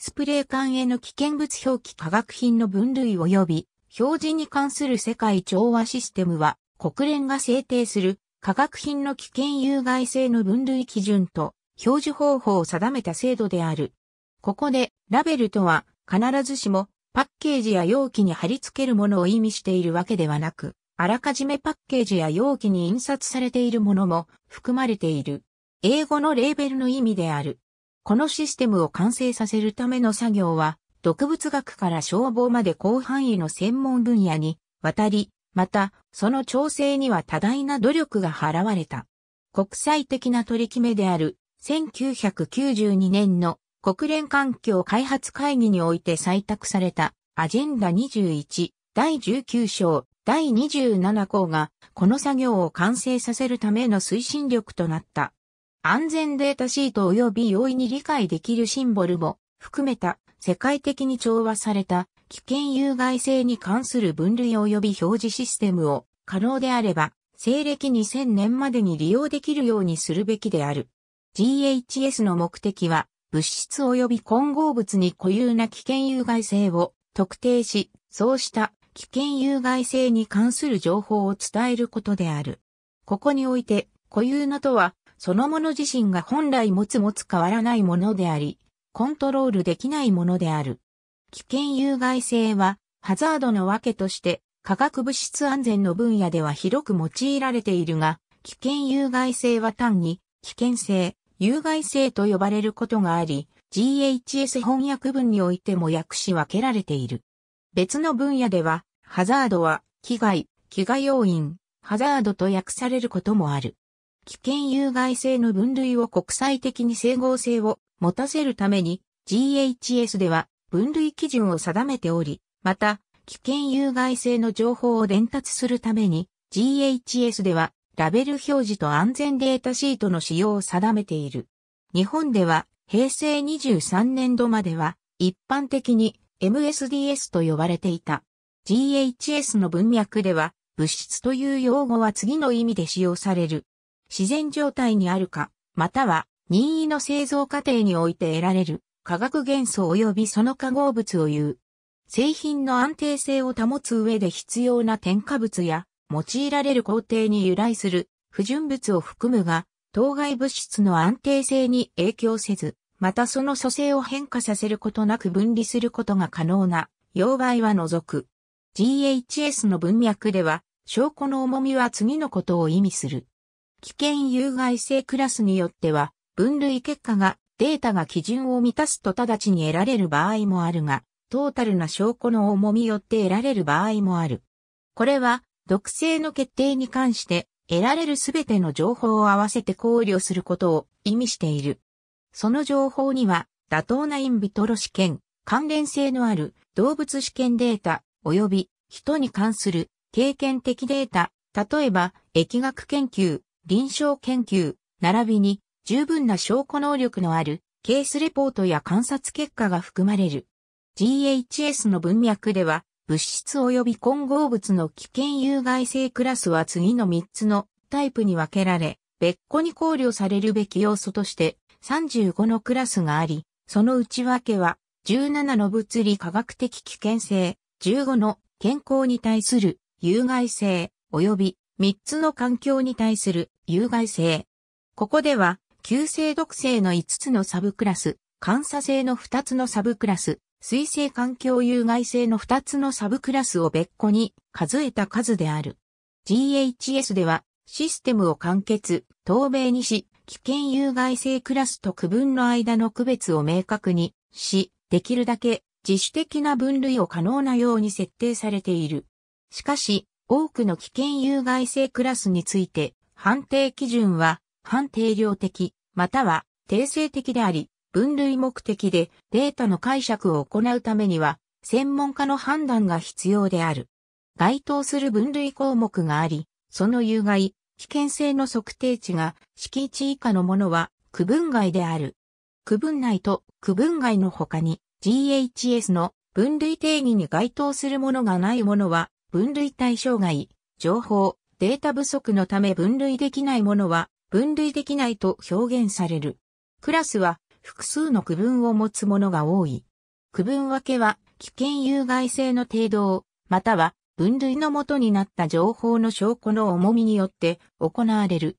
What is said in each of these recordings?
スプレー缶への危険物表記化学品の分類及び表示に関する世界調和システムは国連が制定する化学品の危険有害性の分類基準と表示方法を定めた制度である。ここでラベルとは必ずしもパッケージや容器に貼り付けるものを意味しているわけではなく、あらかじめパッケージや容器に印刷されているものも含まれている。英語のレーベルの意味である。このシステムを完成させるための作業は、毒物学から消防まで広範囲の専門分野に渡り、また、その調整には多大な努力が払われた。国際的な取り決めである、1992年の国連環境開発会議において採択された、アジェンダ21、第19章、第27項が、この作業を完成させるための推進力となった。安全データシート及び容易に理解できるシンボルも含めた世界的に調和された危険有害性に関する分類及び表示システムを可能であれば西暦2000年までに利用できるようにするべきである。GHS の目的は物質及び混合物に固有な危険有害性を特定し、そうした危険有害性に関する情報を伝えることである。ここにおいて固有なとはそのもの自身が本来持つ持つ変わらないものであり、コントロールできないものである。危険有害性は、ハザードのわけとして、化学物質安全の分野では広く用いられているが、危険有害性は単に、危険性、有害性と呼ばれることがあり、GHS 翻訳文においても訳し分けられている。別の分野では、ハザードは、危害、危害要因、ハザードと訳されることもある。危険有害性の分類を国際的に整合性を持たせるために GHS では分類基準を定めており、また危険有害性の情報を伝達するために GHS ではラベル表示と安全データシートの使用を定めている。日本では平成23年度までは一般的に MSDS と呼ばれていた。GHS の文脈では物質という用語は次の意味で使用される。自然状態にあるか、または任意の製造過程において得られる化学元素及びその化合物を言う。製品の安定性を保つ上で必要な添加物や用いられる工程に由来する不純物を含むが、当該物質の安定性に影響せず、またその組成を変化させることなく分離することが可能な、溶媒は除く。GHS の文脈では、証拠の重みは次のことを意味する。危険有害性クラスによっては、分類結果がデータが基準を満たすと直ちに得られる場合もあるが、トータルな証拠の重みよって得られる場合もある。これは、毒性の決定に関して得られるすべての情報を合わせて考慮することを意味している。その情報には、妥当なインビトロ試験、関連性のある動物試験データ、及び人に関する経験的データ、例えば、疫学研究、臨床研究、並びに十分な証拠能力のあるケースレポートや観察結果が含まれる。GHS の文脈では、物質及び混合物の危険有害性クラスは次の3つのタイプに分けられ、別個に考慮されるべき要素として35のクラスがあり、その内訳は17の物理科学的危険性、15の健康に対する有害性及び三つの環境に対する有害性。ここでは、急性毒性の五つのサブクラス、監査性の二つのサブクラス、水性環境有害性の二つのサブクラスを別個に数えた数である。GHS では、システムを完結、透明にし、危険有害性クラスと区分の間の区別を明確にし、できるだけ自主的な分類を可能なように設定されている。しかし、多くの危険有害性クラスについて、判定基準は、判定量的、または定性的であり、分類目的でデータの解釈を行うためには、専門家の判断が必要である。該当する分類項目があり、その有害、危険性の測定値が敷地以下のものは区分外である。区分内と区分外の他に GHS の分類定義に該当するものがないものは分類対象外、情報、データ不足のため分類できないものは分類できないと表現される。クラスは複数の区分を持つものが多い。区分分けは危険有害性の程度を、または分類の元になった情報の証拠の重みによって行われる。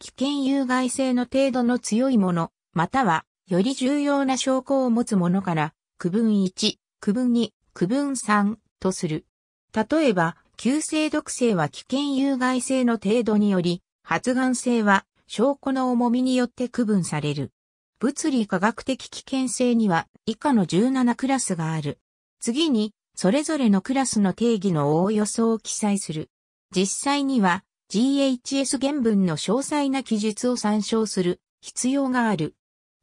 危険有害性の程度の強いもの、またはより重要な証拠を持つものから区分1、区分2、区分3とする。例えば、急性毒性は危険有害性の程度により、発がん性は証拠の重みによって区分される。物理科学的危険性には以下の17クラスがある。次に、それぞれのクラスの定義のおおよそを記載する。実際には GHS 原文の詳細な記述を参照する必要がある。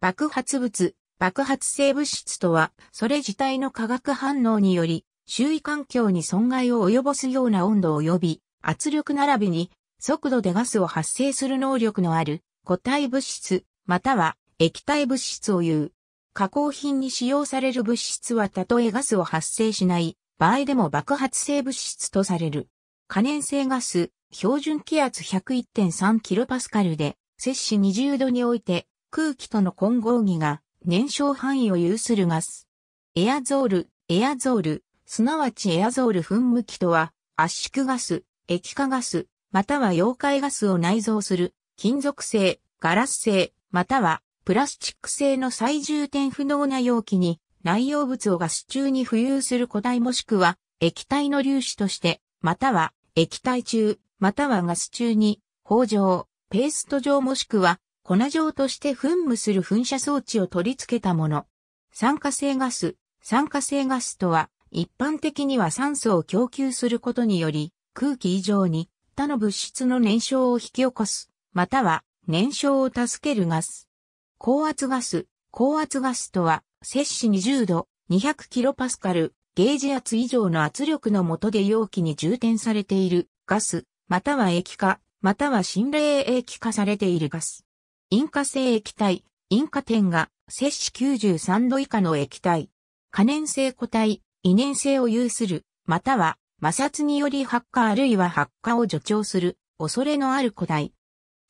爆発物、爆発性物質とは、それ自体の化学反応により周囲環境に損害を及ぼすような温度及び圧力並びに速度でガスを発生する能力のある固体物質または液体物質を言う。加工品に使用される物質はたとえガスを発生しない場合でも爆発性物質とされる。可燃性ガス、標準気圧 101.3kPa で、摂氏20度において空気との混合儀が燃焼範囲を有するガス。エアゾール、エアゾール、すなわちエアゾール噴霧器とは、圧縮ガス、液化ガス、または溶解ガスを内蔵する、金属製、ガラス製、またはプラスチック製の最重点不能な容器に、内容物をガス中に浮遊する固体もしくは、液体の粒子として、または液体中、またはガス中に、包状、ペースト状もしくは、粉状として噴霧する噴射装置を取り付けたもの。酸化性ガス、酸化性ガスとは、一般的には酸素を供給することにより、空気以上に他の物質の燃焼を引き起こす、または燃焼を助けるガス。高圧ガス、高圧ガスとは、摂氏20度、2 0 0キロパスカル、ゲージ圧以上の圧力の下で容器に充填されているガス、または液化、または心霊液化されているガス。引火性液体、引火点が摂氏93度以下の液体。可燃性固体、異伝性を有する、または摩擦により発火あるいは発火を助長する恐れのある古代。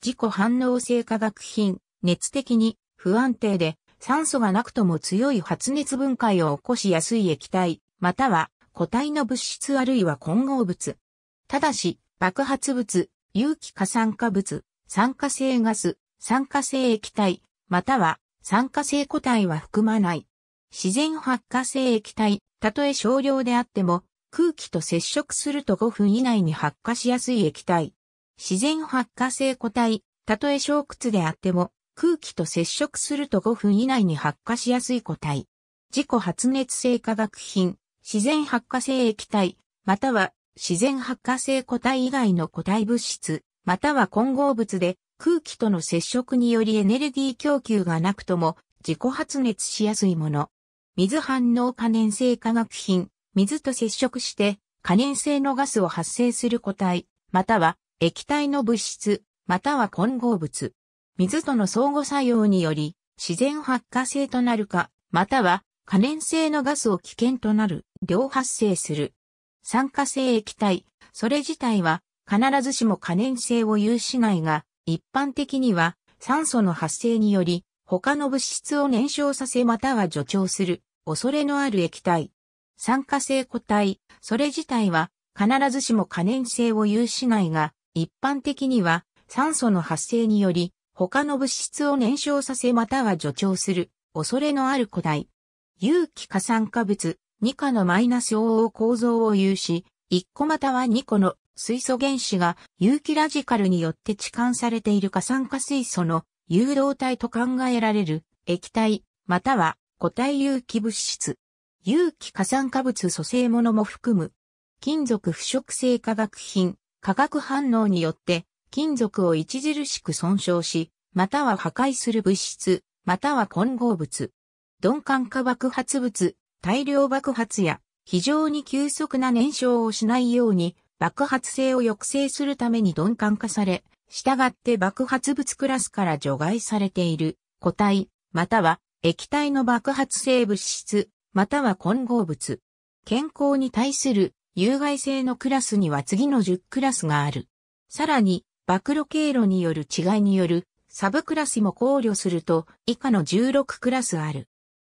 自己反応性化学品、熱的に不安定で酸素がなくとも強い発熱分解を起こしやすい液体、または固体の物質あるいは混合物。ただし、爆発物、有機化酸化物、酸化性ガス、酸化性液体、または酸化性固体は含まない。自然発火性液体、たとえ少量であっても、空気と接触すると5分以内に発火しやすい液体。自然発火性固体、たとえ小屈であっても、空気と接触すると5分以内に発火しやすい固体。自己発熱性化学品、自然発火性液体、または自然発火性固体以外の固体物質、または混合物で空気との接触によりエネルギー供給がなくとも自己発熱しやすいもの。水反応可燃性化学品、水と接触して可燃性のガスを発生する固体、または液体の物質、または混合物。水との相互作用により、自然発火性となるか、または可燃性のガスを危険となる、両発生する。酸化性液体、それ自体は必ずしも可燃性を有しないが、一般的には酸素の発生により他の物質を燃焼させまたは助長する、恐れのある液体。酸化性固体、それ自体は必ずしも可燃性を有しないが、一般的には酸素の発生により、他の物質を燃焼させまたは助長する、恐れのある固体。有機化酸化物、2価のマイナス応応構造を有し、1個または2個の水素原子が有機ラジカルによって置換されている過酸化水素の誘導体と考えられる液体、または固体有機物質。有機過酸化物組成物も含む。金属腐食性化学品、化学反応によって金属を著しく損傷し、または破壊する物質、または混合物。鈍感化爆発物、大量爆発や非常に急速な燃焼をしないように爆発性を抑制するために鈍感化され、従って爆発物クラスから除外されている固体、または液体の爆発性物質、または混合物。健康に対する有害性のクラスには次の10クラスがある。さらに、暴露経路による違いによるサブクラスも考慮すると以下の16クラスある。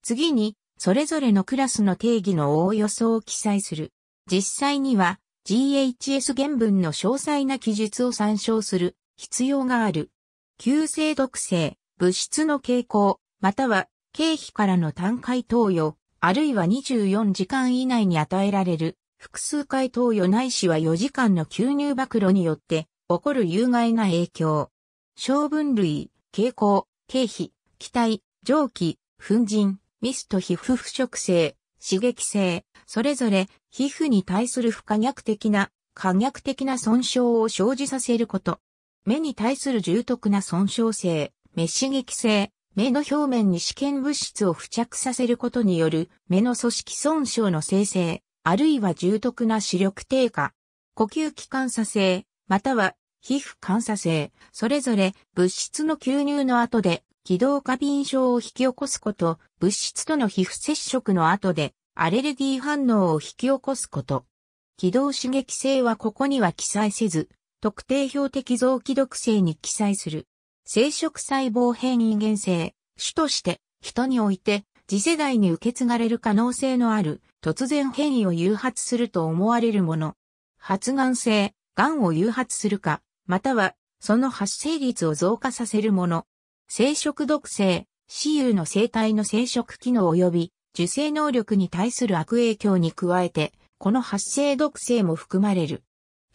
次に、それぞれのクラスの定義のおおよそを記載する。実際には GHS 原文の詳細な記述を参照する必要がある。急性毒性、物質の傾向、または経費からの単回投与、あるいは24時間以内に与えられる複数回投与ないしは4時間の吸入暴露によって起こる有害な影響。小分類、傾向、経費、気体、蒸気、粉塵、ミスト皮膚腐食性、刺激性、それぞれ皮膚に対する不可逆的な、可逆的な損傷を生じさせること。目に対する重篤な損傷性、目刺激性、目の表面に試験物質を付着させることによる目の組織損傷の生成、あるいは重篤な視力低下、呼吸器感作性、または皮膚感作性、それぞれ物質の吸入の後で気道過敏症を引き起こすこと、物質との皮膚接触の後でアレルギー反応を引き起こすこと。気道刺激性はここには記載せず、特定標的臓器毒性に記載する。生殖細胞変異原性、種として、人において、次世代に受け継がれる可能性のある、突然変異を誘発すると思われるもの。発がん性、がんを誘発するか、または、その発生率を増加させるもの。生殖毒性、雌雄の生体の生殖機能及び、受精能力に対する悪影響に加えて、この発生毒性も含まれる。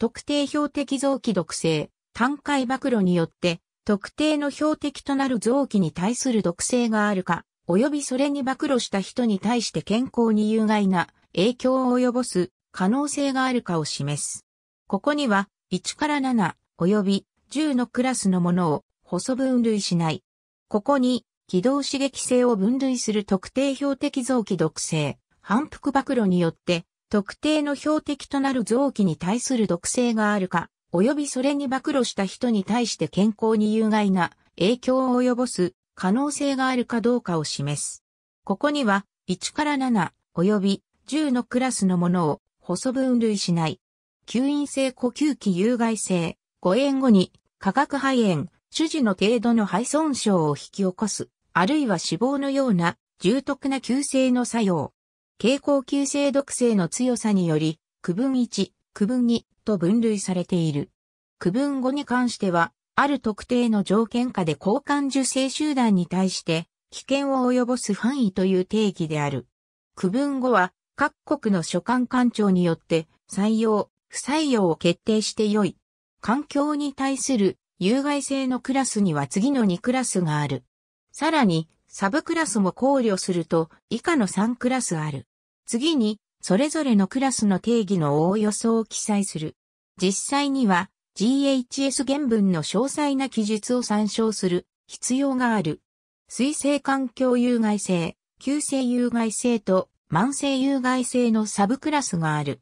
特定標的臓器毒性、単回暴露によって、特定の標的となる臓器に対する毒性があるか、及びそれに暴露した人に対して健康に有害な影響を及ぼす可能性があるかを示す。ここには、1から7、及び10のクラスのものを細分類しない。ここに、軌道刺激性を分類する特定標的臓器毒性、反復曝露によって、特定の標的となる臓器に対する毒性があるか、及びそれに暴露した人に対して健康に有害な影響を及ぼす可能性があるかどうかを示す。ここには1から7及び10のクラスのものを細分類しない。吸引性呼吸器有害性、誤炎後に化学肺炎、主治の程度の肺損傷を引き起こす、あるいは死亡のような重篤な急性の作用、蛍光球性毒性の強さにより、区分1、区分2と分類されている。区分5に関しては、ある特定の条件下で交換受精集団に対して危険を及ぼす範囲という定義である。区分5は各国の所管官庁によって採用、不採用を決定して良い。環境に対する有害性のクラスには次の2クラスがある。さらに、サブクラスも考慮すると以下の3クラスある。次に、それぞれのクラスの定義のおおよそを記載する。実際には、GHS 原文の詳細な記述を参照する必要がある。水性環境有害性、急性有害性と慢性有害性のサブクラスがある。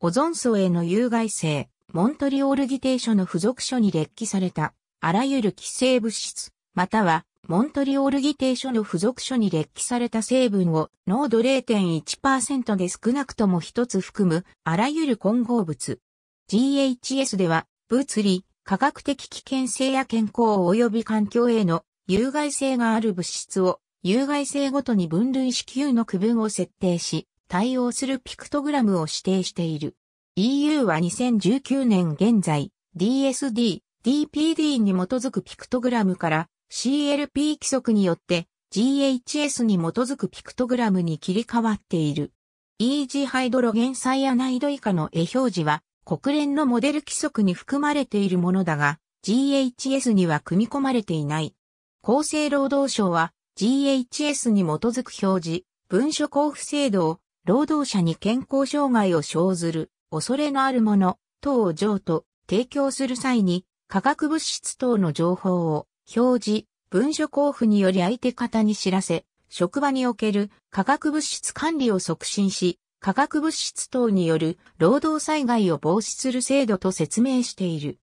オゾン層への有害性、モントリオール議定書の付属書に列記された、あらゆる寄生物質、またはモントリオール議定書の付属書に列記された成分を濃度0.1%で少なくとも一つ含むあらゆる混合物。GHS では物理、科学的危険性や健康及び環境への有害性がある物質を有害性ごとに分類し給の区分を設定し対応するピクトグラムを指定している。EU は2019年現在 DSD、DPD に基づくピクトグラムから CLP 規則によって GHS に基づくピクトグラムに切り替わっている。イージハイドロゲンサイアナイド以下の絵表示は国連のモデル規則に含まれているものだが GHS には組み込まれていない。厚生労働省は GHS に基づく表示、文書交付制度を労働者に健康障害を生ずる恐れのあるもの等を譲渡、提供する際に化学物質等の情報を表示、文書交付により相手方に知らせ、職場における化学物質管理を促進し、化学物質等による労働災害を防止する制度と説明している。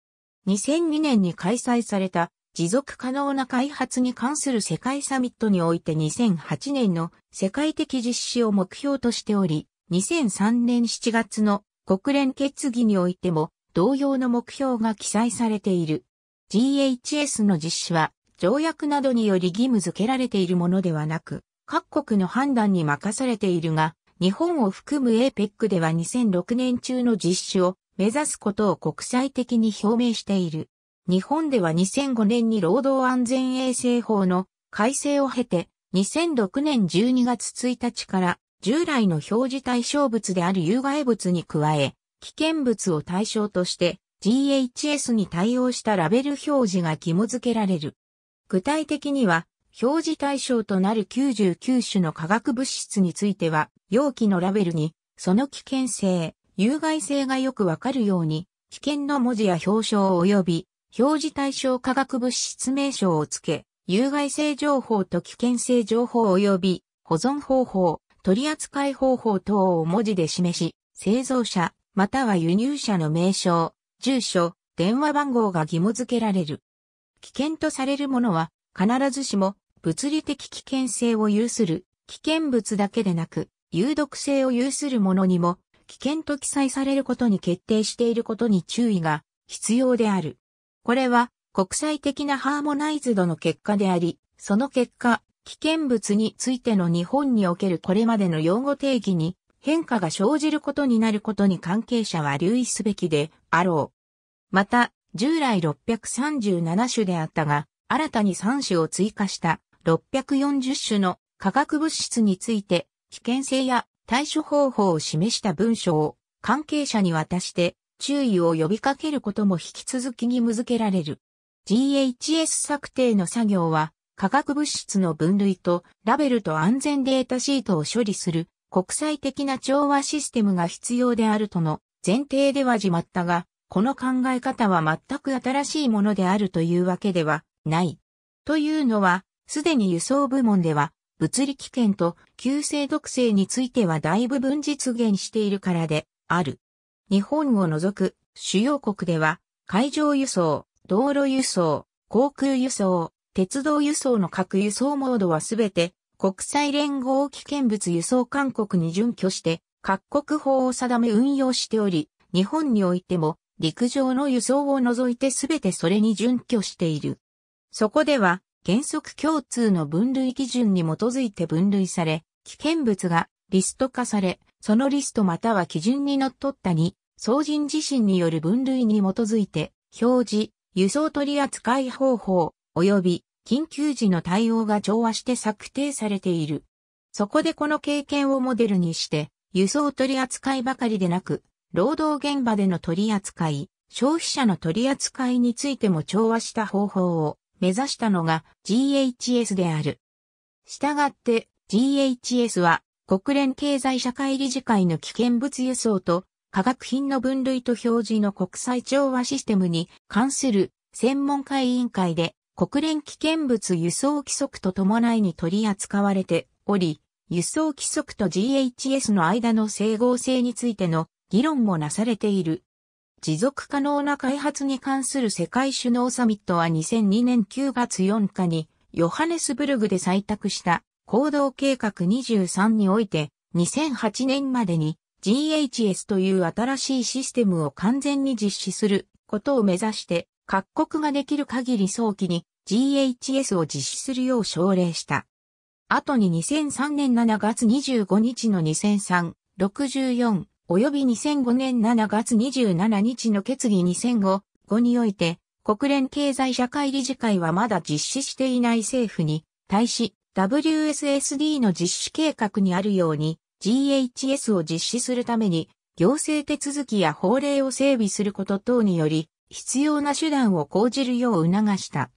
2002年に開催された持続可能な開発に関する世界サミットにおいて2008年の世界的実施を目標としており、2003年7月の国連決議においても同様の目標が記載されている。GHS の実施は、条約などにより義務付けられているものではなく、各国の判断に任されているが、日本を含む APEC では2006年中の実施を目指すことを国際的に表明している。日本では2005年に労働安全衛生法の改正を経て、2006年12月1日から従来の表示対象物である有害物に加え、危険物を対象として GHS に対応したラベル表示が紐付けられる。具体的には、表示対象となる99種の化学物質については、容器のラベルに、その危険性、有害性がよくわかるように、危険の文字や表彰及び、表示対象化学物質名称を付け、有害性情報と危険性情報及び、保存方法、取扱方法等を文字で示し、製造者、または輸入者の名称、住所、電話番号が義務付けられる。危険とされるものは、必ずしも物理的危険性を有する危険物だけでなく、有毒性を有するものにも、危険と記載されることに決定していることに注意が必要である。これは国際的なハーモナイズドの結果であり、その結果、危険物についての日本におけるこれまでの用語定義に変化が生じることになることに関係者は留意すべきであろう。また、従来637種であったが、新たに3種を追加した640種の化学物質について、危険性や対処方法を示した文書を関係者に渡して注意を呼びかけることも引き続き義務付けられる。GHS 策定の作業は化学物質の分類とラベルと安全データシートを処理する国際的な調和システムが必要であるとの前提では始まったが、この考え方は全く新しいものであるというわけではない。というのは、すでに輸送部門では、物理危険と急性毒性については大部分実現しているからである。日本を除く主要国では、海上輸送、道路輸送、航空輸送、鉄道輸送の各輸送モードはすべて国際連合危険物輸送勧告に準拠して各国法を定め運用しており、日本においても陸上の輸送を除いてすべてそれに準拠している。そこでは原則共通の分類基準に基づいて分類され、危険物がリスト化され、そのリストまたは基準にのっとったに、総人自身による分類に基づいて、表示、輸送取扱い方法、及び緊急時の対応が調和して策定されている。そこでこの経験をモデルにして、輸送取り扱いばかりでなく、労働現場での取り扱い、消費者の取り扱いについても調和した方法を目指したのが GHS である。したがって GHS は国連経済社会理事会の危険物輸送と化学品の分類と表示の国際調和システムに関する専門家委員会で国連危険物輸送規則と伴いに取り扱われており、輸送規則と GHS の間の整合性についての議論もなされている。持続可能な開発に関する世界首脳サミットは2002年9月4日にヨハネスブルグで採択した行動計画23において2008年までに GHS という新しいシステムを完全に実施することを目指して各国ができる限り早期に GHS を実施するよう奨励した。後に2003年7月25日の2003、64、及び2005年7月27日の決議2005、5において、国連経済社会理事会はまだ実施していない政府に、対し、WSSD の実施計画にあるように、GHS を実施するために、行政手続きや法令を整備すること等により、必要な手段を講じるよう促した。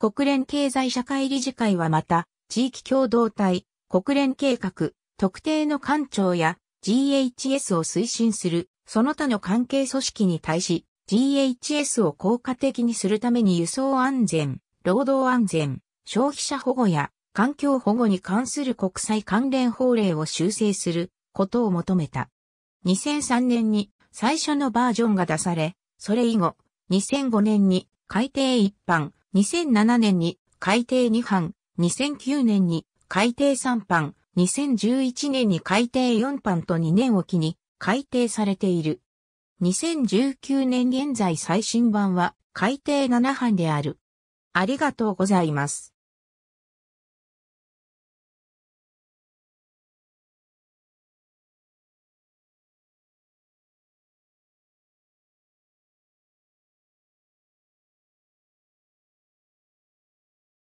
国連経済社会理事会はまた、地域共同体、国連計画、特定の官庁や GHS を推進する、その他の関係組織に対し、GHS を効果的にするために輸送安全、労働安全、消費者保護や環境保護に関する国際関連法令を修正することを求めた。2003年に最初のバージョンが出され、それ以後、2005年に改定一般、2007年に改定二版、2009年に改訂3班、2011年に改訂4班と2年おきに改定されている。2019年現在最新版は改訂7班である。ありがとうございます。